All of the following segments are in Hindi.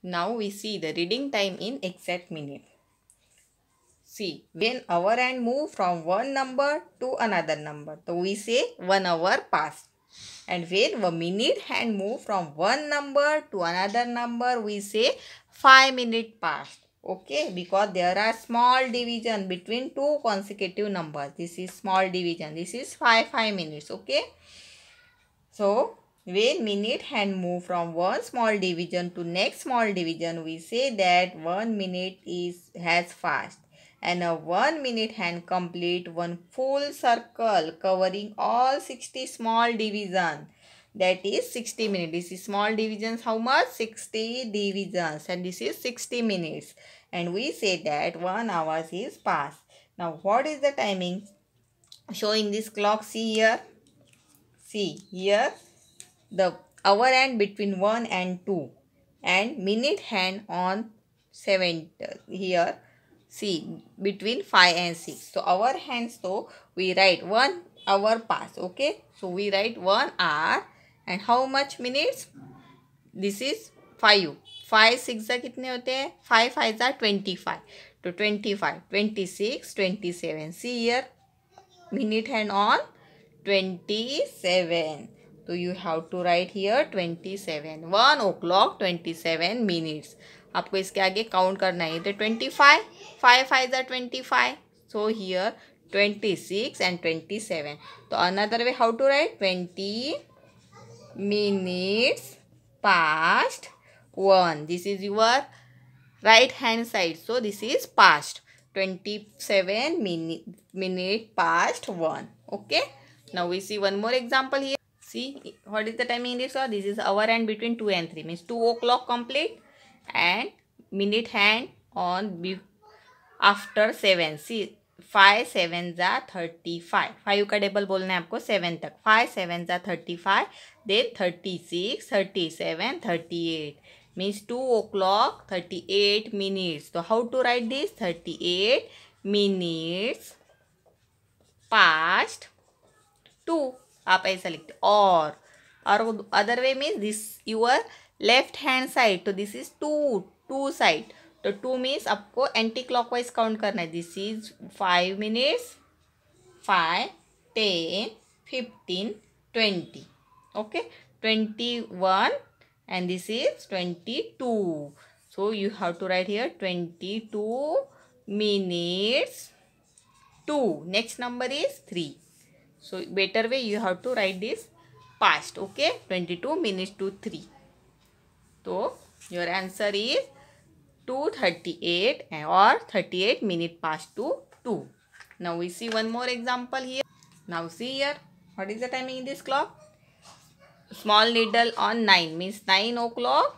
Now we see the reading time in exact minute. See, when hour hand move from one number to another number. So we say one hour passed. And when a minute hand move from one number to another number, we say five minute passed. Okay, because there are small division between two consecutive numbers. This is small division. This is five five minutes. Okay. So when minute hand move from one small division to next small division, we say that one minute is has fast. And a one minute hand complete one full circle covering all 60 small division. That is 60 minutes. This is small divisions. How much? 60 divisions. And this is 60 minutes. And we say that one hour is past. Now what is the timing? Show in this clock. See here. See here. the hour hand between 1 and 2 and minute hand on 7 here see between 5 and 6 so our hands so we write one hour pass okay so we write one hour and how much minutes this is 5 5 6 कितने होते हैं 5 5 ट्वेंटी फाइव तो twenty five twenty six twenty seven see here minute hand on twenty seven तो you have to write here twenty seven one o'clock twenty seven minutes आपको इसके आगे काउंट करना है तो ट्वेंटी फाइव फाइव फाइव ज़ा twenty five so here twenty six and twenty seven तो another way how to write twenty minutes past one this is your right hand side so this is past twenty seven minute past one okay now we see one more example here see what is the timing in index this is hour and between two and three means two o'clock complete and minute hand on be after 7 see five seven ज़ा थर्टी फाइव फाइव का टेबल बोलना है आपको सेवन तक फाइव सेवन ज़ा थर्टी फाइव दे thirty six thirty seven thirty eight means two o'clock thirty eight minutes तो how to write this thirty eight minutes past two आप ऐसा लिखते और और other way means this your left hand side तो this is two two side तो टू मीन्स आपको एंटी क्लॉकवाइज काउंट करना है this is five minutes five ten fifteen twenty okay twenty one and this is twenty two so you have to write here twenty two minutes to next number is three so better way you have to write this past okay 22 minutes to 3 so your answer is 238 or 38 minute past to 2 now we see one more example here now see here what is the timing in this clock small needle on 9 means 9 o'clock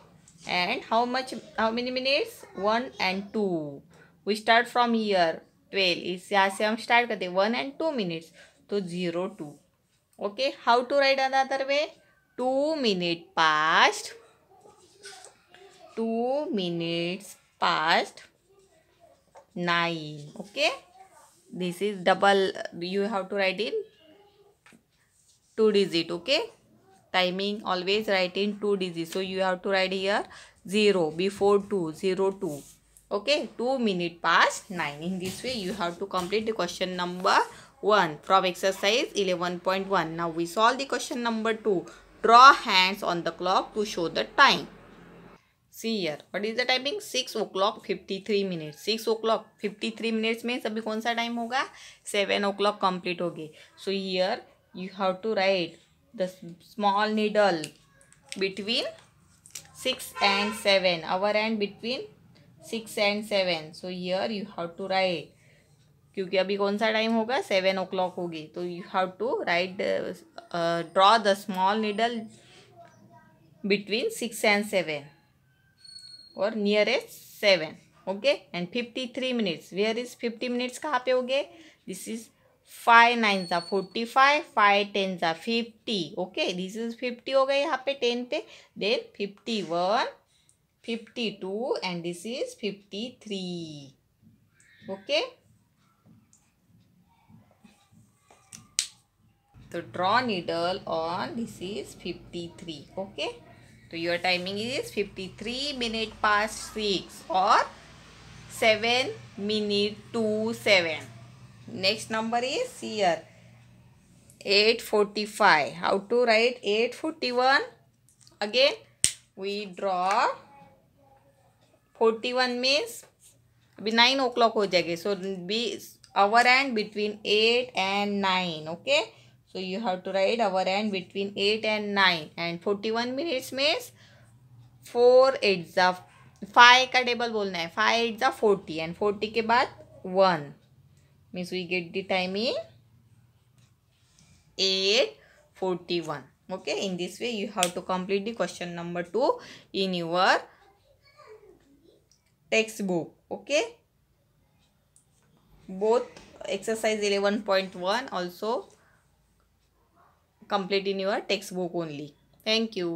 and how much how many minutes 1 and 2 we start from here 12 is यहाँ से हम स्टार्ट करते हैं वन एंड टू मिनट्स तो zero two okay how to write another way two minute past two minutes past nine okay this is double you have to write in two digit okay timing always write in two digit so you have to write here zero before two zero two okay two minute past nine in this way you have to complete the question number 1 from exercise 11.1. Now we solve the question number 2. Draw hands on the clock to show the time. See here, what is the timing? 6 o'clock 53 minutes. 6 o'clock 53 minutes means अभी कौन सा time होगा? 7 o'clock complete होगी. So here you have to write the small needle between 6 and 7. Our end between 6 and 7. So here you have to write क्योंकि अभी कौन सा टाइम होगा सेवन ओ क्लॉक होगी तो you have to write draw the small needle between six and seven और near as seven okay and fifty three minutes where is fifty minutes कहाँ पे हो गए दिस इज फाइव नाइन ज़ा फोर्टी फाइव फाइव टेन ज़ा fifty okay this is fifty हो गए यहाँ पे टेन पे then fifty one fifty two and this is fifty three okay तो draw needle on this is fifty three okay तो your timing is fifty three minute past six और seven minute to seven next number is see here eight forty five how to write eight forty one again we draw forty one means अभी नाइन ओ क्लॉक हो जाएगी so be hour and between eight and nine okay So you have to write hour and between 8 and 9 and 41 minutes means 4 eights of five का table बोलना है five eights of forty and forty के बाद one means we get the timing eight forty one okay in this way you have to complete the question number 2 in your textbook okay both exercise 11.1 also complete in your textbook only. Thank you.